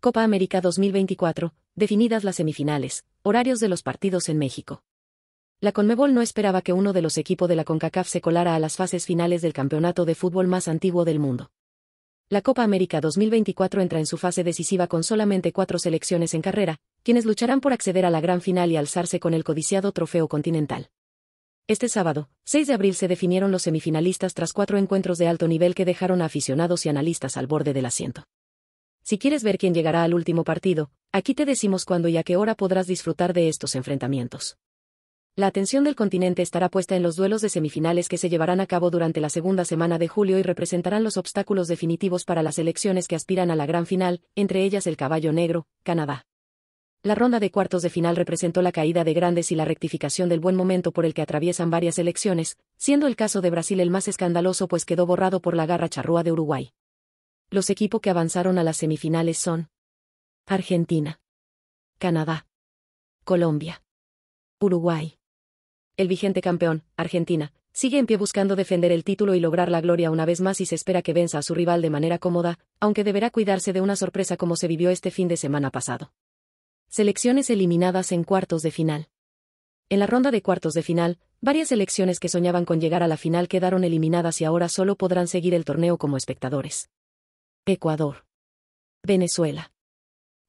Copa América 2024, definidas las semifinales, horarios de los partidos en México. La Conmebol no esperaba que uno de los equipos de la CONCACAF se colara a las fases finales del campeonato de fútbol más antiguo del mundo. La Copa América 2024 entra en su fase decisiva con solamente cuatro selecciones en carrera, quienes lucharán por acceder a la gran final y alzarse con el codiciado trofeo continental. Este sábado, 6 de abril, se definieron los semifinalistas tras cuatro encuentros de alto nivel que dejaron a aficionados y analistas al borde del asiento. Si quieres ver quién llegará al último partido, aquí te decimos cuándo y a qué hora podrás disfrutar de estos enfrentamientos. La atención del continente estará puesta en los duelos de semifinales que se llevarán a cabo durante la segunda semana de julio y representarán los obstáculos definitivos para las elecciones que aspiran a la gran final, entre ellas el caballo negro, Canadá. La ronda de cuartos de final representó la caída de grandes y la rectificación del buen momento por el que atraviesan varias elecciones, siendo el caso de Brasil el más escandaloso pues quedó borrado por la garra charrúa de Uruguay. Los equipos que avanzaron a las semifinales son Argentina, Canadá, Colombia, Uruguay. El vigente campeón, Argentina, sigue en pie buscando defender el título y lograr la gloria una vez más y se espera que venza a su rival de manera cómoda, aunque deberá cuidarse de una sorpresa como se vivió este fin de semana pasado. Selecciones eliminadas en cuartos de final. En la ronda de cuartos de final, varias selecciones que soñaban con llegar a la final quedaron eliminadas y ahora solo podrán seguir el torneo como espectadores. Ecuador. Venezuela.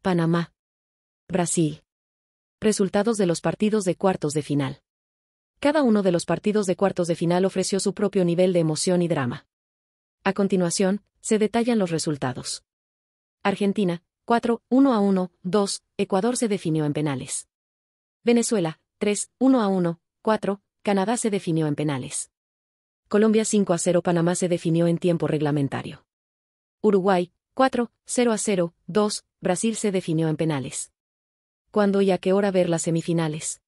Panamá. Brasil. Resultados de los partidos de cuartos de final. Cada uno de los partidos de cuartos de final ofreció su propio nivel de emoción y drama. A continuación, se detallan los resultados. Argentina, 4, 1 a 1, 2, Ecuador se definió en penales. Venezuela, 3, 1 a 1, 4, Canadá se definió en penales. Colombia 5 a 0, Panamá se definió en tiempo reglamentario. Uruguay, 4, 0 a 0, 2, Brasil se definió en penales. ¿Cuándo y a qué hora ver las semifinales?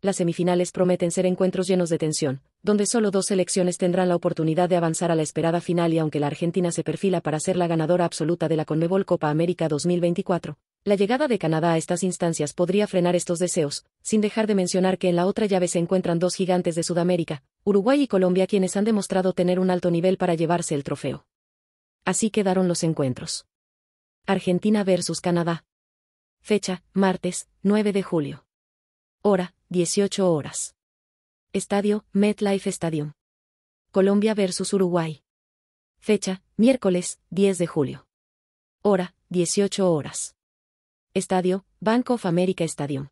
Las semifinales prometen ser encuentros llenos de tensión, donde solo dos selecciones tendrán la oportunidad de avanzar a la esperada final y aunque la Argentina se perfila para ser la ganadora absoluta de la Conmebol Copa América 2024, la llegada de Canadá a estas instancias podría frenar estos deseos, sin dejar de mencionar que en la otra llave se encuentran dos gigantes de Sudamérica, Uruguay y Colombia quienes han demostrado tener un alto nivel para llevarse el trofeo. Así quedaron los encuentros. Argentina versus Canadá. Fecha, martes, 9 de julio. Hora, 18 horas. Estadio, MetLife Stadium. Colombia versus Uruguay. Fecha, miércoles, 10 de julio. Hora, 18 horas. Estadio, Bank of America Stadium.